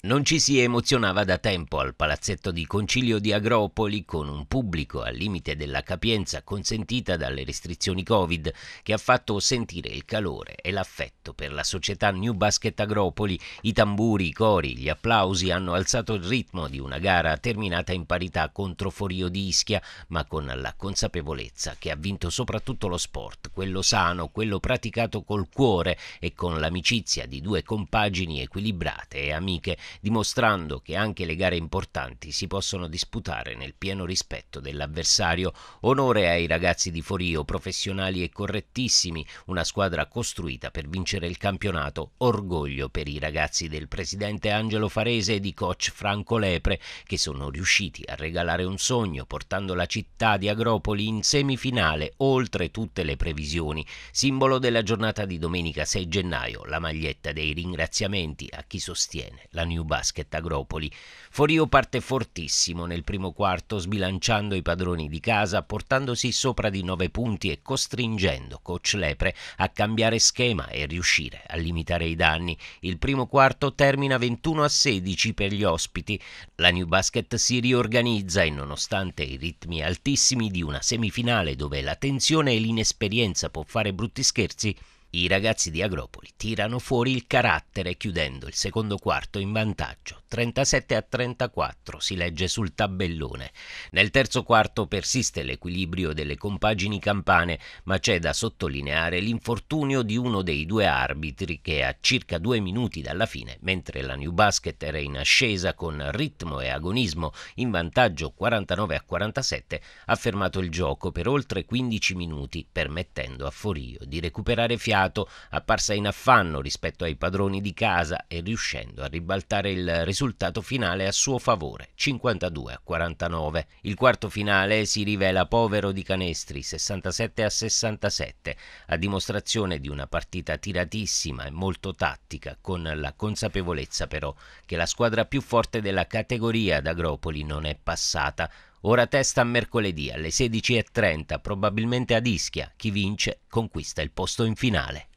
Non ci si emozionava da tempo al palazzetto di concilio di Agropoli con un pubblico al limite della capienza consentita dalle restrizioni Covid che ha fatto sentire il calore e l'affetto per la società New Basket Agropoli. I tamburi, i cori, gli applausi hanno alzato il ritmo di una gara terminata in parità contro Forio di Ischia, ma con la consapevolezza che ha vinto soprattutto lo sport, quello sano, quello praticato col cuore e con l'amicizia di due compagini equilibrate e amiche dimostrando che anche le gare importanti si possono disputare nel pieno rispetto dell'avversario. Onore ai ragazzi di Forio, professionali e correttissimi, una squadra costruita per vincere il campionato. Orgoglio per i ragazzi del presidente Angelo Farese e di coach Franco Lepre, che sono riusciti a regalare un sogno portando la città di Agropoli in semifinale oltre tutte le previsioni. Simbolo della giornata di domenica 6 gennaio, la maglietta dei ringraziamenti a chi sostiene la New New Basket Agropoli. Forio parte fortissimo nel primo quarto, sbilanciando i padroni di casa, portandosi sopra di 9 punti e costringendo coach Lepre a cambiare schema e riuscire a limitare i danni. Il primo quarto termina 21 a 16 per gli ospiti. La New Basket si riorganizza e nonostante i ritmi altissimi di una semifinale dove la tensione e l'inesperienza può fare brutti scherzi, i ragazzi di Agropoli tirano fuori il carattere chiudendo il secondo quarto in vantaggio 37 a 34 si legge sul tabellone. Nel terzo quarto persiste l'equilibrio delle compagini campane, ma c'è da sottolineare l'infortunio di uno dei due arbitri che a circa due minuti dalla fine, mentre la New Basket era in ascesa con ritmo e agonismo in vantaggio 49 a 47, ha fermato il gioco per oltre 15 minuti, permettendo a Forio di recuperare fiato, apparsa in affanno rispetto ai padroni di casa e riuscendo a ribaltare il risultato risultato finale a suo favore, 52 a 49. Il quarto finale si rivela povero di canestri, 67 a 67, a dimostrazione di una partita tiratissima e molto tattica, con la consapevolezza però che la squadra più forte della categoria ad Agropoli non è passata, Ora testa a mercoledì alle 16.30, probabilmente ad Ischia. Chi vince conquista il posto in finale.